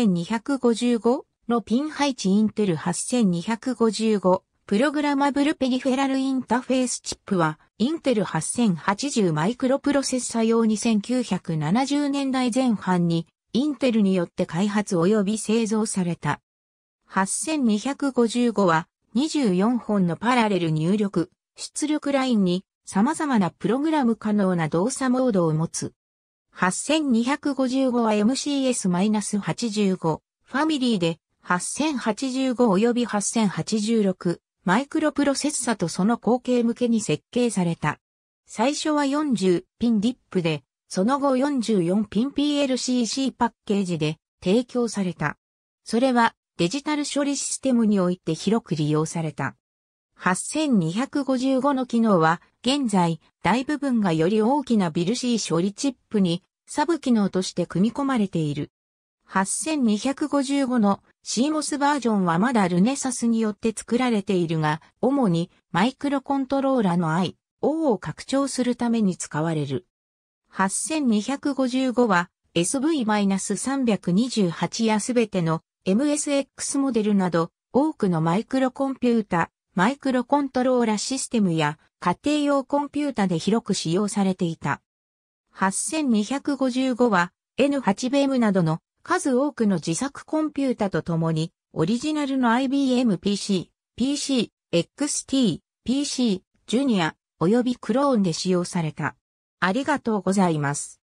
8255のピン配置インテル8255プログラマブルペリフェラルインターフェースチップは、インテル8080マイクロプロセッサ用に1970年代前半に、インテルによって開発及び製造された。8255は、24本のパラレル入力、出力ラインに、様々なプログラム可能な動作モードを持つ。8255は MCS-85 ファミリーで8085及び8086マイクロプロセッサとその後継向けに設計された。最初は40ピンディップで、その後44ピン PLCC パッケージで提供された。それはデジタル処理システムにおいて広く利用された。8255の機能は現在大部分がより大きなビルシー処理チップにサブ機能として組み込まれている。8255の CMOS バージョンはまだルネサスによって作られているが、主にマイクロコントローラの I、O を拡張するために使われる。8255は SV-328 やすべての MSX モデルなど多くのマイクロコンピュータ、マイクロコントローラシステムや家庭用コンピュータで広く使用されていた。8255は N8BM などの数多くの自作コンピュータと共にオリジナルの IBM PC、PC、XT、PC、ジュニア及びクローンで使用された。ありがとうございます。